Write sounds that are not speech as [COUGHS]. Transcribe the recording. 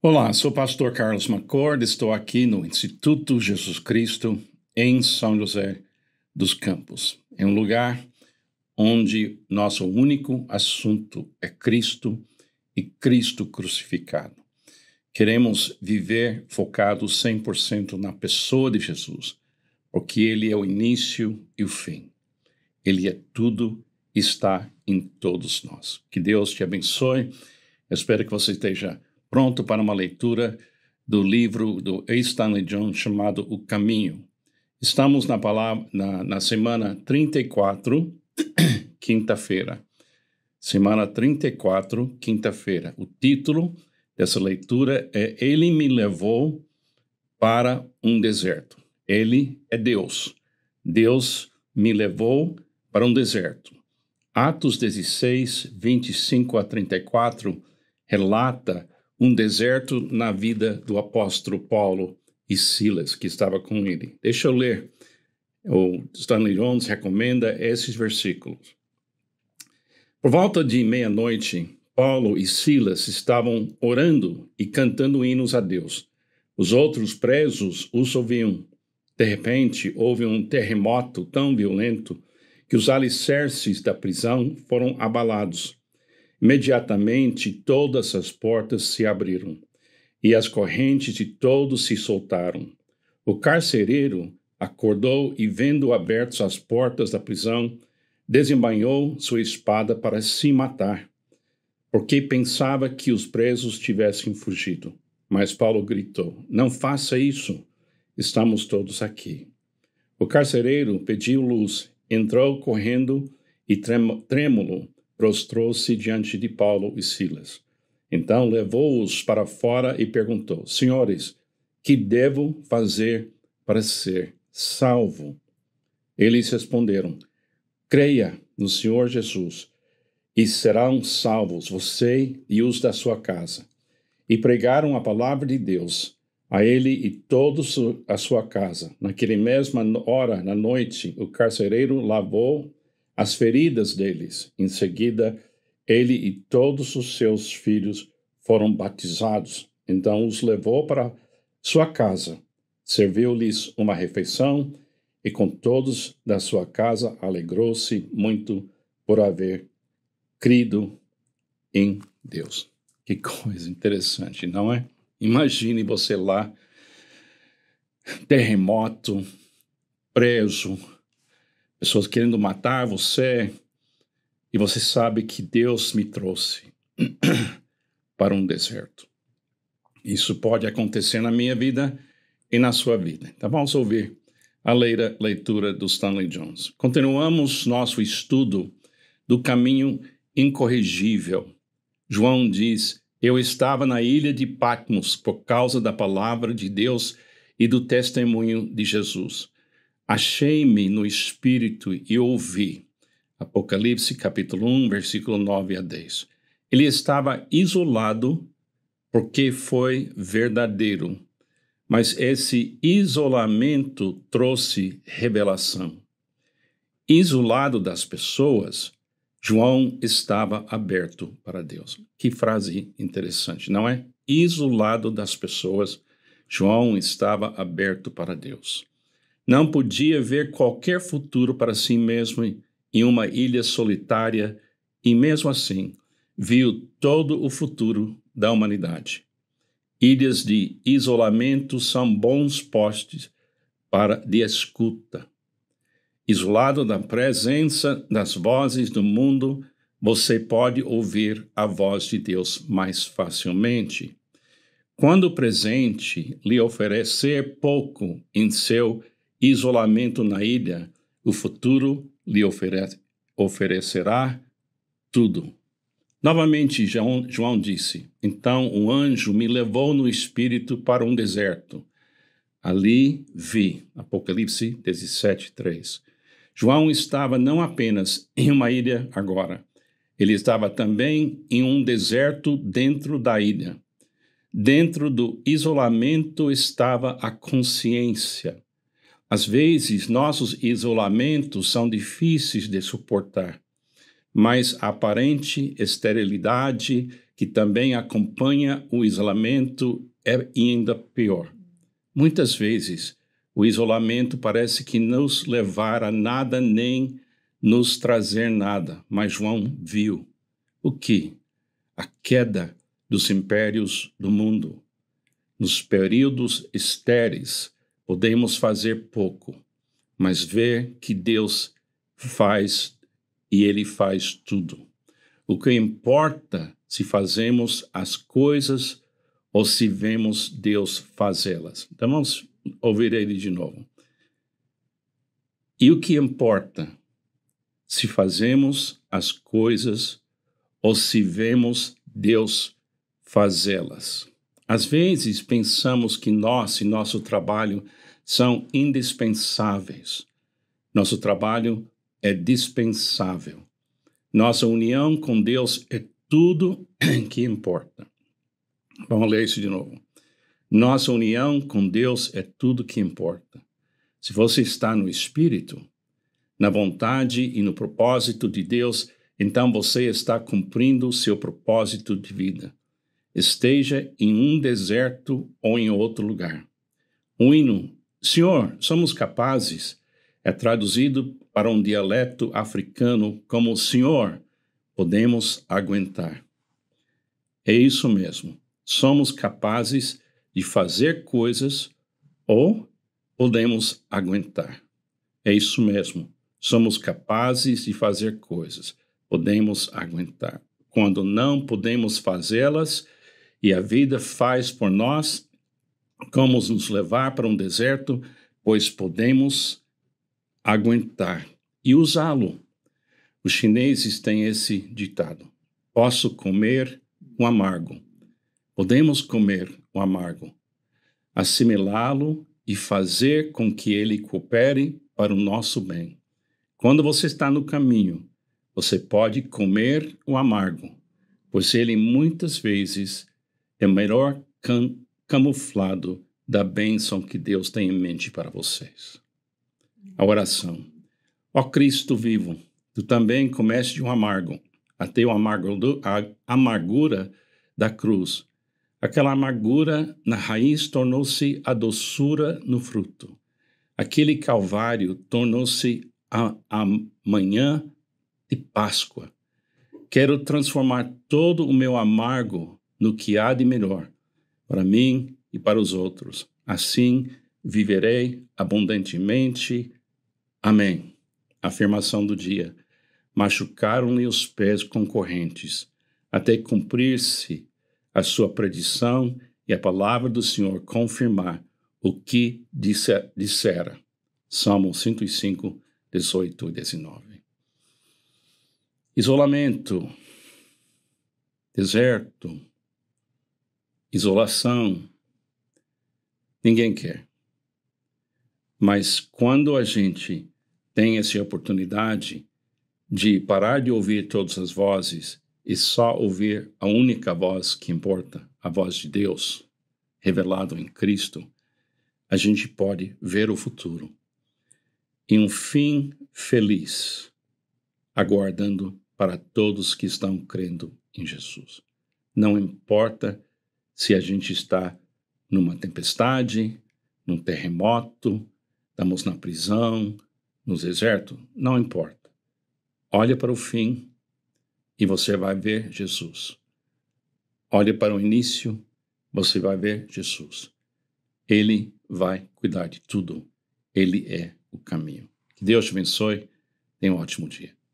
Olá, sou o pastor Carlos Macord, estou aqui no Instituto Jesus Cristo em São José dos Campos. É um lugar onde nosso único assunto é Cristo e Cristo crucificado. Queremos viver focado 100% na pessoa de Jesus, porque ele é o início e o fim. Ele é tudo, está em todos nós. Que Deus te abençoe. Eu espero que você esteja pronto para uma leitura do livro do A. Stanley John chamado O Caminho. Estamos na, palavra, na, na semana 34, [COUGHS] quinta-feira. Semana 34, quinta-feira. O título dessa leitura é Ele me levou para um deserto. Ele é Deus. Deus me levou para um deserto. Atos 16, 25 a 34 relata um deserto na vida do apóstolo Paulo e Silas, que estava com ele. Deixa eu ler. O Stanley Jones recomenda esses versículos. Por volta de meia-noite, Paulo e Silas estavam orando e cantando hinos a Deus. Os outros presos os ouviam. De repente, houve um terremoto tão violento que os alicerces da prisão foram abalados. Imediatamente todas as portas se abriram e as correntes de todos se soltaram. O carcereiro acordou e, vendo abertas as portas da prisão, desembainhou sua espada para se matar, porque pensava que os presos tivessem fugido. Mas Paulo gritou: Não faça isso, estamos todos aqui. O carcereiro pediu luz, entrou correndo e trêmulo prostrou-se diante de Paulo e Silas. Então levou-os para fora e perguntou: Senhores, que devo fazer para ser salvo? Eles responderam: Creia no Senhor Jesus e serão salvos você e os da sua casa. E pregaram a palavra de Deus a ele e toda a sua casa. Naquele mesma hora, na noite, o carcereiro lavou as feridas deles. Em seguida, ele e todos os seus filhos foram batizados. Então os levou para sua casa, serviu-lhes uma refeição e com todos da sua casa alegrou-se muito por haver crido em Deus. Que coisa interessante, não é? Imagine você lá, terremoto, preso, pessoas querendo matar você, e você sabe que Deus me trouxe [CLEARS THROAT] para um deserto. Isso pode acontecer na minha vida e na sua vida. Então vamos ouvir a leitura do Stanley Jones. Continuamos nosso estudo do caminho incorrigível. João diz: Eu estava na ilha de Patmos por causa da palavra de Deus e do testemunho de Jesus. Achei-me no espírito e ouvi. Apocalipse capítulo 1, versículo 9 a 10. Ele estava isolado porque foi verdadeiro, mas esse isolamento trouxe revelação. Isolado das pessoas, João estava aberto para Deus. Que frase interessante, não é? Isolado das pessoas, João estava aberto para Deus. Não podia ver qualquer futuro para si mesmo em uma ilha solitária e, mesmo assim, viu todo o futuro da humanidade. Ilhas de isolamento são bons postes para de escuta. Isolado da presença das vozes do mundo, você pode ouvir a voz de Deus mais facilmente. Quando o presente lhe oferecer pouco em seu isolamento na ilha, o futuro lhe oferece, oferecerá tudo. Novamente, João, João disse: Então um anjo me levou no espírito para um deserto. Ali vi. Apocalipse 17, 3. João estava não apenas em uma ilha agora, ele estava também em um deserto dentro da ilha. Dentro do isolamento estava a consciência às vezes, nossos isolamentos são difíceis de suportar, mas a aparente esterilidade que também acompanha o isolamento é ainda pior. Muitas vezes, o isolamento parece que nos levar a nada nem nos trazer nada, mas João viu o que? A queda dos impérios do mundo. Nos períodos estéreis, Podemos fazer pouco, mas ver que Deus faz e Ele faz tudo. O que importa se fazemos as coisas ou se vemos Deus fazê-las. Então vamos ouvir ele de novo. E o que importa se fazemos as coisas ou se vemos Deus fazê-las? Às vezes pensamos que nós e nosso trabalho são indispensáveis. Nosso trabalho é dispensável. Nossa união com Deus é tudo [CLEARS THROAT] que importa. Vamos ler isso de novo. Nossa união com Deus é tudo que importa. Se você está no Espírito, na vontade e no propósito de Deus, então você está cumprindo o seu propósito de vida esteja em um deserto ou em outro lugar. O hino Senhor, somos capazes é traduzido para um dialeto africano como Senhor, podemos aguentar. É isso mesmo. Somos capazes de fazer coisas ou podemos aguentar. É isso mesmo. Somos capazes de fazer coisas, podemos aguentar. Quando não podemos fazê-las, e a vida faz por nós, como nos levar para um deserto, pois podemos aguentar e usá-lo. Os chineses têm esse ditado: posso comer o amargo. Podemos comer o amargo, assimilá-lo e fazer com que ele coopere para o nosso bem. Quando você está no caminho, você pode comer o amargo, pois ele muitas vezes é o melhor camuflado da bênção que Deus tem em mente para vocês. A oração. Ó Cristo vivo, tu também comeste de um amargo, até o amargo, a amargura da cruz. Aquela amargura na raiz tornou-se a doçura no fruto. Aquele calvário tornou-se a, a manhã de Páscoa. Quero transformar todo o meu amargo no que há de melhor para mim e para os outros. Assim viverei abundantemente. Amém. Afirmação do dia. Machucaram-lhe os pés concorrentes, até cumprir-se a sua predição e a palavra do Senhor confirmar o que disse, dissera. Salmo 105, 18 e 19. Isolamento, deserto, isolação. Ninguém quer. Mas quando a gente tem essa oportunidade de parar de ouvir todas as vozes e só ouvir a única voz que importa, a voz de Deus, revelado em Cristo, a gente pode ver o futuro e um fim feliz aguardando para todos que estão crendo em Jesus. Não importa se a gente está numa tempestade, num terremoto, estamos na prisão, no deserto, não importa. Olha para o fim e você vai ver Jesus. Olhe para o início, você vai ver Jesus. Ele vai cuidar de tudo. Ele é o caminho. Que Deus te abençoe. Tenha um ótimo dia.